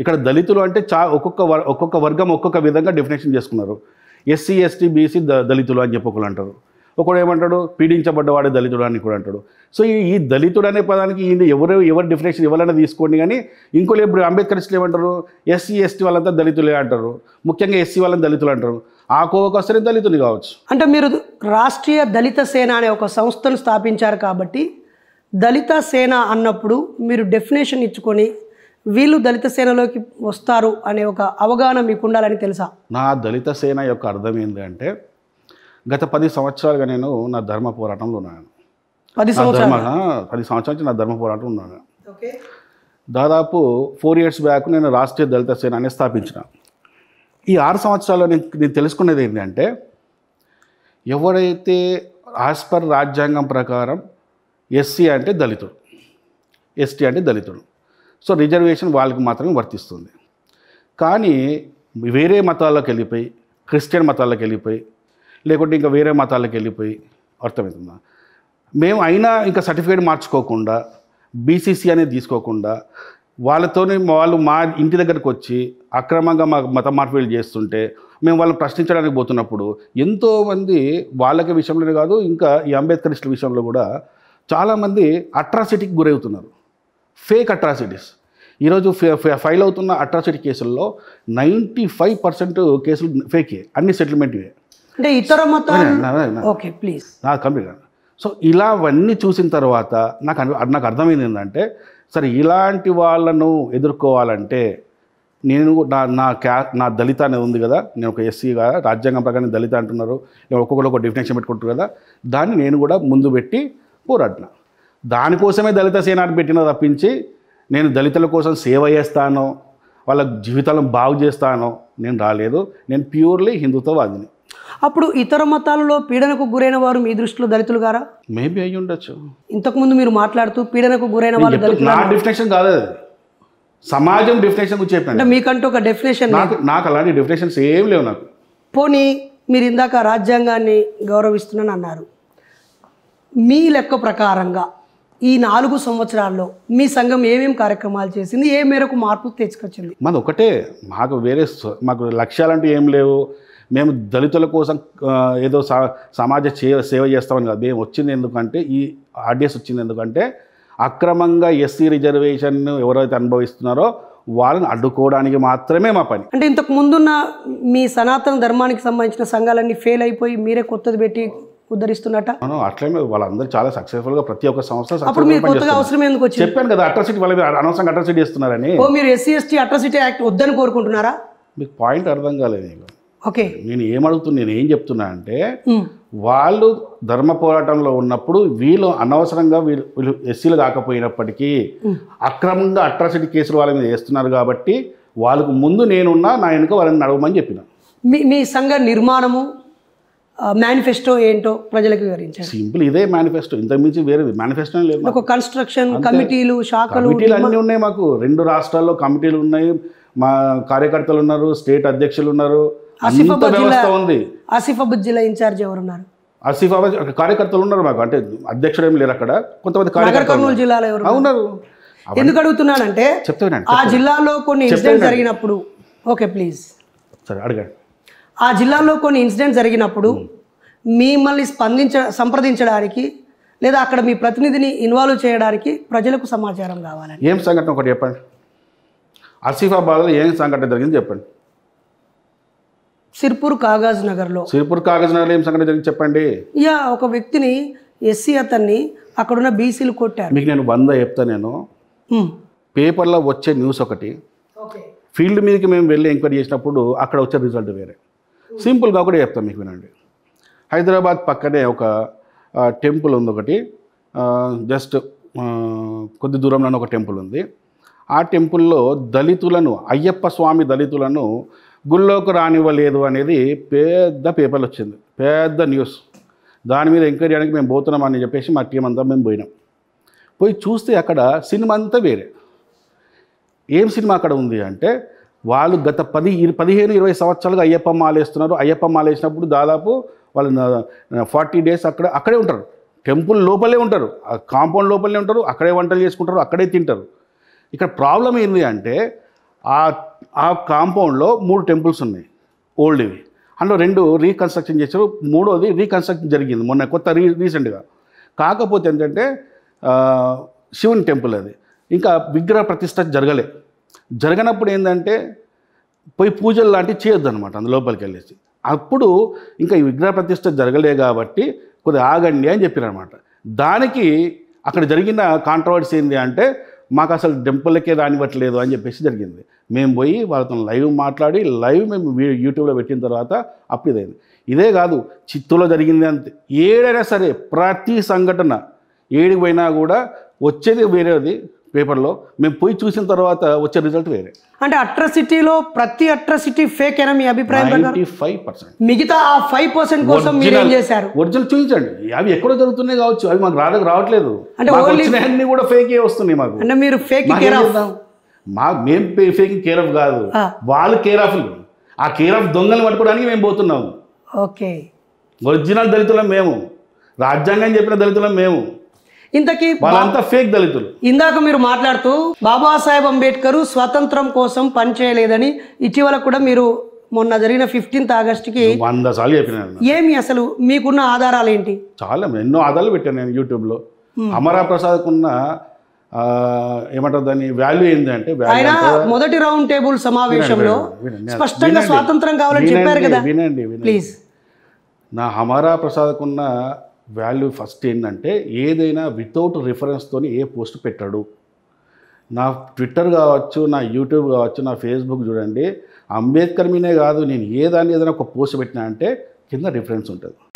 ఇక్కడ దళితులు అంటే చా ఒక్కొక్క ఒక్కొక్క వర్గం ఒక్కొక్క విధంగా డెఫినేషన్ చేసుకున్నారు ఎస్సీ ఎస్టీ బీసీ దళితులు అని చెప్పి అంటారు ఒకడు ఏమంటాడు పీడించబడ్డవాడే దళితుడు అని కూడా అంటాడు సో ఈ దళితుడు అనే పదానికి ఈయన ఎవరు ఎవరు డెఫినేషన్ ఎవరైనా తీసుకోండి కానీ ఇంకోళ్ళు ఇప్పుడు అంబేద్కరిస్టులు ఏమంటారు ఎస్సీ ఎస్టీ వాళ్ళంతా దళితులే అంటారు ముఖ్యంగా ఎస్సీ వాళ్ళని దళితులు అంటారు ఆ కోవకొస్తే దళితులు కావచ్చు అంటే మీరు రాష్ట్రీయ దళిత సేన అనే ఒక సంస్థను స్థాపించారు కాబట్టి దళిత సేన అన్నప్పుడు మీరు డెఫినేషన్ ఇచ్చుకొని వీళ్ళు దళిత సేనలోకి వస్తారు అనే ఒక అవగాహన మీకు ఉండాలని తెలుసా నా దళిత సేన యొక్క అర్థం ఏంటంటే గత పది సంవత్సరాలుగా నేను నా ధర్మ పోరాటంలో ఉన్నాను పది సంవత్సరాలు పది సంవత్సరాల నుంచి నా ధర్మ పోరాటం ఉన్నాను దాదాపు ఫోర్ ఇయర్స్ బ్యాక్ నేను రాష్ట్రీయ దళిత సేన అనేది స్థాపించిన ఈ ఆరు సంవత్సరాల్లో నేను నేను తెలుసుకునేది ఏంటంటే ఎవరైతే యాజ్ పర్ రాజ్యాంగం ప్రకారం ఎస్సీ అంటే దళితుడు ఎస్టీ అంటే దళితుడు సో రిజర్వేషన్ వాళ్ళకి మాత్రమే వర్తిస్తుంది కానీ వేరే మతాల్లోకి వెళ్ళిపోయి క్రిస్టియన్ మతాల్లోకి వెళ్ళిపోయి లేకుంటే ఇంకా వేరే మతాలకు వెళ్ళిపోయి అర్థమవుతుందా మేము అయినా ఇంకా సర్టిఫికేట్ మార్చుకోకుండా బీసీసీ అనేది తీసుకోకుండా వాళ్ళతోనే వాళ్ళు మా ఇంటి దగ్గరకు వచ్చి అక్రమంగా మా మత మార్పిడి చేస్తుంటే మేము వాళ్ళని ప్రశ్నించడానికి పోతున్నప్పుడు ఎంతోమంది వాళ్ళకి విషయంలోనే కాదు ఇంకా ఈ అంబేద్కరిస్టుల విషయంలో కూడా చాలామంది అట్రాసిటీకి గురవుతున్నారు ఫేక్ అట్రాసిటీస్ ఈరోజు ఫైల్ అవుతున్న అట్రాసిటీ కేసుల్లో నైంటీ ఫైవ్ పర్సెంట్ కేసులు ఫేకే అన్ని సెటిల్మెంట్వే అంటే ఇతర ఓకే ప్లీజ్ కంప్లీట్ సో ఇలా అవన్నీ చూసిన తర్వాత నాకు నాకు అర్థమైంది ఏంటంటే సరే ఇలాంటి వాళ్ళను ఎదుర్కోవాలంటే నేను నా నా క్యా నా దళిత అనేది ఉంది కదా నేను ఒక ఎస్సీ కదా రాజ్యాంగం ప్రకారం దళిత అంటున్నారు ఒక్కొక్కరు ఒక డెఫినేషన్ పెట్టుకుంటారు కదా దాన్ని నేను కూడా ముందు పెట్టి పోరాడినా దానికోసమే దళిత సేనాన్ని పెట్టిన తప్పించి నేను దళితుల కోసం సేవ చేస్తాను వాళ్ళ జీవితాలను బాగు చేస్తాను నేను రాలేదు నేను ప్యూర్లీ హిందుత్వవాదిని అప్పుడు ఇతర మతాలలో పీడనకు గురైన వారు మీ దృష్టిలో దళితులు గారా మేబీ అయ్యి ఉండొచ్చు ఇంతకుముందు మీరు మాట్లాడుతూ పీడనకు గురైన వాళ్ళు నా డెఫినేషన్ కాదు సమాజం డెఫినేషన్ గురించి చెప్పాను మీకంటూ ఒక డెఫినేషన్ నాకు నాకు అలాంటి డెఫినేషన్స్ ఏం లేవు నాకు పోనీ మీరు ఇందాక రాజ్యాంగాన్ని గౌరవిస్తున్నాను అన్నారు మీ లెక్క ప్రకారంగా ఈ నాలుగు సంవత్సరాల్లో మీ సంఘం ఏమేమి కార్యక్రమాలు చేసింది ఏ మేరకు మార్పు తెచ్చుకొచ్చింది మాది ఒకటే మాకు వేరే మాకు లక్ష్యాలంటూ ఏం లేవు మేము దళితుల కోసం ఏదో సమాజ సేవ చేస్తామని కాదు మేము వచ్చింది ఎందుకంటే ఈ ఆర్డిఎస్ వచ్చింది ఎందుకంటే అక్రమంగా ఎస్సీ రిజర్వేషన్ ఎవరైతే అనుభవిస్తున్నారో వాళ్ళని అడ్డుకోవడానికి మాత్రమే మా పని అంటే ఇంతకు ముందున్న మీ సనాతన ధర్మానికి సంబంధించిన సంఘాలన్నీ ఫెయిల్ అయిపోయి మీరే కొత్తది పెట్టి ఉద్ధరిస్తున్నట్ట మనం అట్లనే వాళ్ళందరూ చాలా సక్సెస్ఫుల్ గా ప్రతి ఒక్క సంవత్సరం అప్పుడు మీరు కొత్తగా అవసరం ఎందుకు వచ్చి చెప్పాను కదా అట్రాసిటీ వాళ్ళ అనవసరంగా అట్రాసిటీ చేస్తున్నారని ఓ మీరు ఎస్సీ ఎస్టీ అట్రాసిటీ యాక్ట్ వద్దని కోరుకుంటున్నారా మీకు పాయింట్ అర్థం కాలేదు నీకు ఓకే నేను ఏమడుగుతున్నా నేను ఏం చెప్తున్నా అంటే వాళ్ళు ధర్మ పోరాటంలో ఉన్నప్పుడు వీళ్ళు అనవసరంగా వీళ్ళు వీళ్ళు ఎస్సీలు కాకపోయినప్పటికీ అక్రమంగా అట్రాసిటీ కేసులు వాళ్ళ మీద వేస్తున్నారు కాబట్టి వాళ్ళకు ముందు నేనున్నా నా వెనుక వాళ్ళని నడవమని చెప్పిన మీ మీ సంఘ నిర్మాణము మేనిఫెస్టో ఏంటో ప్రజలకు వివరించారు సింపుల్ ఇదే మేనిఫెస్టో ఇంతకుమించి వేరే మేనిఫెస్టో లేదు ఒక కన్స్ట్రక్షన్ కమిటీలు శాఖలు కమిటీలు అన్నీ ఉన్నాయి మాకు రెండు రాష్ట్రాల్లో కమిటీలు ఉన్నాయి మా కార్యకర్తలు ఉన్నారు స్టేట్ అధ్యక్షులు ఉన్నారు ఉంది ఆసిఫాబాద్ జిల్లా ఇన్ఛార్జ్ ఎవరున్నారు ఆసిఫాబాద్ కార్యకర్తలు ఉన్నారు మాకు అంటే అధ్యక్షుడు ఏం లేరు అక్కడ కొంతమంది కర్నూలు జిల్లాలో ఎవరు ఉన్నారు ఎందుకు అడుగుతున్నానంటే చెప్తాను ఆ జిల్లాలో కొన్ని ఇన్సిడెంట్స్ జరిగినప్పుడు ఓకే ప్లీజ్ సరే అడగండి ఆ జిల్లాలో కొన్ని ఇన్సిడెంట్స్ జరిగినప్పుడు మిమ్మల్ని స్పందించ సంప్రదించడానికి లేదా అక్కడ మీ ప్రతినిధిని ఇన్వాల్వ్ చేయడానికి ప్రజలకు సమాచారం కావాలి ఏం సంఘటన ఒకటి చెప్పండి ఆసిఫాబాద్లో ఏం సంఘటన జరిగింది చెప్పండి సిర్పూర్ కాగజ్ నగర్లో సిర్పూర్ కాగజ్ నగర్లో ఏం సంఘటన జరిగింది చెప్పండి యా ఒక వ్యక్తిని ఎస్సీ అతన్ని అక్కడున్న బీసీలు కొట్టారు మీకు నేను వంద చెప్తా నేను పేపర్లో వచ్చే న్యూస్ ఒకటి ఫీల్డ్ మీదకి మేము వెళ్ళి ఎంక్వైరీ చేసినప్పుడు అక్కడ వచ్చే రిజల్ట్ వేరే సింపుల్గా ఒకటి చెప్తాను మీకు వినండి హైదరాబాద్ పక్కనే ఒక టెంపుల్ ఉంది ఒకటి జస్ట్ కొద్ది దూరంలోనే ఒక టెంపుల్ ఉంది ఆ టెంపుల్లో దళితులను అయ్యప్ప స్వామి దళితులను గుళ్ళోకి రానివ్వలేదు అనేది పెద్ద పేపర్లు వచ్చింది పెద్ద న్యూస్ దాని మీద ఎంక్వైరీ చేయడానికి మేము పోతున్నాం అని చెప్పేసి మా టీం అంతా మేము పోయినాం పోయి చూస్తే అక్కడ సినిమా అంతా వేరే ఏం సినిమా అక్కడ ఉంది అంటే వాళ్ళు గత పది పదిహేను ఇరవై సంవత్సరాలుగా అయ్యప్ప మాలేస్తున్నారు అయ్యప్ప మాలేసినప్పుడు దాదాపు వాళ్ళు ఫార్టీ డేస్ అక్కడ అక్కడే ఉంటారు టెంపుల్ లోపలే ఉంటారు కాంపౌండ్ లోపలే ఉంటారు అక్కడే వంటలు చేసుకుంటారు అక్కడే తింటారు ఇక్కడ ప్రాబ్లం ఏంది అంటే ఆ ఆ కాంపౌండ్లో మూడు టెంపుల్స్ ఉన్నాయి ఓల్డ్వి అందులో రెండు రీకన్స్ట్రక్షన్ చేశారు మూడోది రీకన్స్ట్రక్షన్ జరిగింది మొన్న కొత్త రీ రీసెంట్గా కాకపోతే ఏంటంటే శివుని టెంపుల్ అది ఇంకా విగ్రహ ప్రతిష్ట జరగలేదు జరగనప్పుడు ఏంటంటే పోయి పూజలు లాంటివి చేయొద్దు అనమాట లోపలికి వెళ్ళేసి అప్పుడు ఇంకా ఈ విగ్రహ ప్రతిష్ట జరగలే కాబట్టి కొద్దిగా ఆగండి అని అనమాట దానికి అక్కడ జరిగిన కాంట్రవర్సీ ఏంటి అంటే మాకు అసలు టెంపుల్కే రానివ్వట్లేదు అని చెప్పేసి జరిగింది మేము పోయి వాళ్ళతో లైవ్ మాట్లాడి లైవ్ మేము యూట్యూబ్లో పెట్టిన తర్వాత అప్పుడు ఇదైంది ఇదే కాదు చిత్తూరులో జరిగింది అంతే ఏడైనా సరే ప్రతి సంఘటన ఏడికి పోయినా కూడా వచ్చేది వేరేది పేపర్లో మేము పోయి చూసిన తర్వాత వచ్చే రిజల్ట్ వేరే అంటే అట్రసిటీలో ప్రతి అట్రసిటీ ఫేక్ అయినా మీ అభిప్రాయం ఫైవ్ పర్సెంట్ మిగతా ఆ ఫైవ్ పర్సెంట్ కోసం మీరు ఏం చేశారు ఒరిజినల్ చూపించండి అవి ఎక్కడో జరుగుతున్నాయి కావచ్చు అవి మాకు రాదకు రావట్లేదు అంటే అన్ని కూడా ఫేకే వస్తున్నాయి మాకు అంటే మీరు ఫేక్ కేర్ ఆఫ్ మా మేము ఫేక్ కేర్ ఆఫ్ కాదు వాళ్ళు కేర్ ఆఫ్ ఆ కేర్ ఆఫ్ దొంగలు పట్టుకోవడానికి మేము పోతున్నాము ఓకే ఒరిజినల్ దళితులం మేము రాజ్యాంగం చెప్పిన దళితులం మేము ఇంతకీ వాళ్ళంతా ఫేక్ దళితులు ఇందాక మీరు మాట్లాడుతూ బాబాసాహెబ్ అంబేద్కర్ స్వాతంత్రం కోసం పనిచేయలేదని ఇటీవల కూడా మీరు మొన్న జరిగిన ఫిఫ్టీన్త్ ఆగస్ట్ కి వంద సార్లు చెప్పినాను ఏమి అసలు మీకున్న ఆధారాలు ఏంటి చాలా ఎన్నో ఆధారాలు పెట్టాను నేను యూట్యూబ్లో అమరా ప్రసాద్ కున్న ఏమంటారు దాని వాల్యూ ఏంటంటే ఆయన మొదటి రౌండ్ టేబుల్ సమావేశంలో స్పష్టంగా స్వాతంత్రం కావాలని చెప్పారు కదా వినండి ప్లీజ్ నా హమారా ప్రసాద్కున్న వాల్యూ ఫస్ట్ ఏంటంటే ఏదైనా వితౌట్ రిఫరెన్స్తో ఏ పోస్ట్ పెట్టాడు నా ట్విట్టర్ కావచ్చు నా యూట్యూబ్ కావచ్చు నా ఫేస్బుక్ చూడండి అంబేద్కర్ మీనే కాదు నేను ఏ దాన్ని ఏదైనా ఒక పోస్ట్ పెట్టినా అంటే కింద రిఫరెన్స్ ఉంటుంది